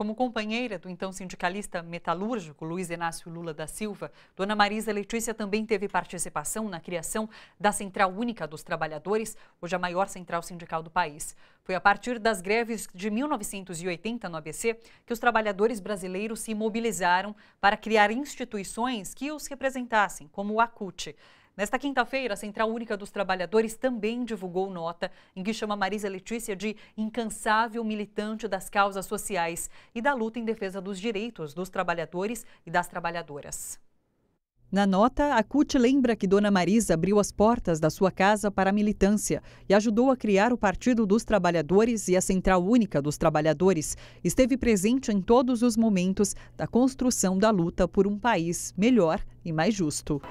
Como companheira do então sindicalista metalúrgico Luiz Inácio Lula da Silva, Dona Marisa Letícia também teve participação na criação da Central Única dos Trabalhadores, hoje a maior central sindical do país. Foi a partir das greves de 1980 no ABC que os trabalhadores brasileiros se mobilizaram para criar instituições que os representassem, como o ACUT. Nesta quinta-feira, a Central Única dos Trabalhadores também divulgou nota em que chama Marisa Letícia de incansável militante das causas sociais e da luta em defesa dos direitos dos trabalhadores e das trabalhadoras. Na nota, a CUT lembra que Dona Marisa abriu as portas da sua casa para a militância e ajudou a criar o Partido dos Trabalhadores e a Central Única dos Trabalhadores. Esteve presente em todos os momentos da construção da luta por um país melhor e mais justo.